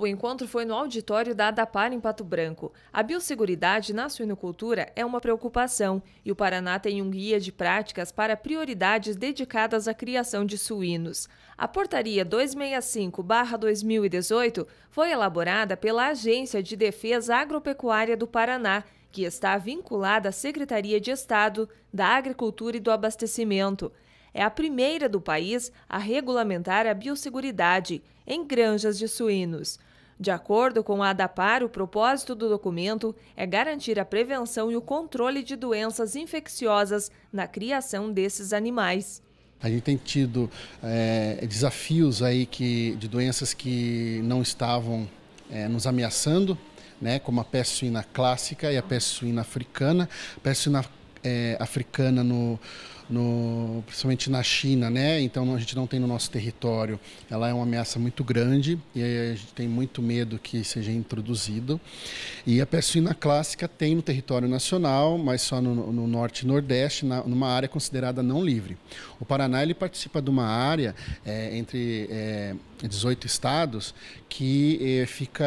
O encontro foi no auditório da ADAPAR em Pato Branco. A biosseguridade na suinocultura é uma preocupação e o Paraná tem um guia de práticas para prioridades dedicadas à criação de suínos. A portaria 265-2018 foi elaborada pela Agência de Defesa Agropecuária do Paraná, que está vinculada à Secretaria de Estado da Agricultura e do Abastecimento é a primeira do país a regulamentar a biosseguridade em granjas de suínos. De acordo com a ADAPAR, o propósito do documento é garantir a prevenção e o controle de doenças infecciosas na criação desses animais. A gente tem tido é, desafios aí que, de doenças que não estavam é, nos ameaçando, né, como a peste suína clássica e a peste suína africana. A peste suína é, africana no no, principalmente na China, né? Então a gente não tem no nosso território. Ela é uma ameaça muito grande e a gente tem muito medo que seja introduzido. E a pessina clássica tem no território nacional, mas só no, no norte e nordeste, na, numa área considerada não livre. O Paraná ele participa de uma área é, entre é, 18 estados que é, fica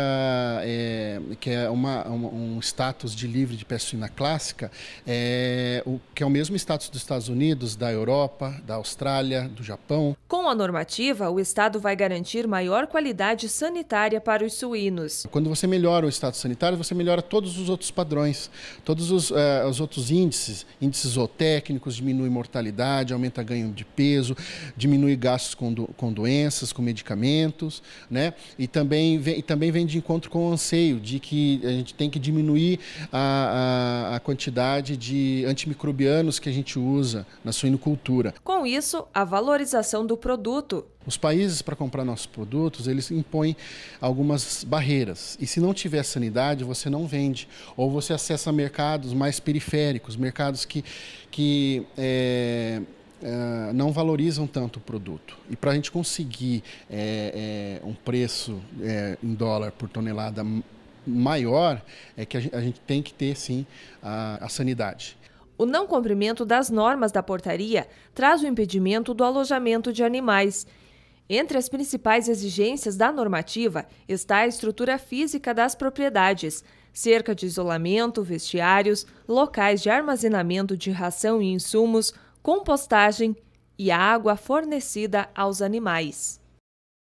é, que é uma, um, um status de livre de pessina clássica, é, o, que é o mesmo status dos Estados Unidos Unidos, da Europa, da Austrália, do Japão, com a normativa, o Estado vai garantir maior qualidade sanitária para os suínos. Quando você melhora o estado sanitário, você melhora todos os outros padrões, todos os, uh, os outros índices, índices zootécnicos, diminui mortalidade, aumenta ganho de peso, diminui gastos com, do, com doenças, com medicamentos, né? E também vem, e também vem de encontro com o anseio de que a gente tem que diminuir a, a, a quantidade de antimicrobianos que a gente usa na suinocultura. Com isso, a valorização do produto produto. Os países, para comprar nossos produtos, eles impõem algumas barreiras. E se não tiver sanidade, você não vende. Ou você acessa mercados mais periféricos, mercados que, que é, é, não valorizam tanto o produto. E para a gente conseguir é, é um preço é, em dólar por tonelada maior, é que a gente, a gente tem que ter, sim, a, a sanidade. O não cumprimento das normas da portaria traz o impedimento do alojamento de animais. Entre as principais exigências da normativa está a estrutura física das propriedades, cerca de isolamento, vestiários, locais de armazenamento de ração e insumos, compostagem e água fornecida aos animais.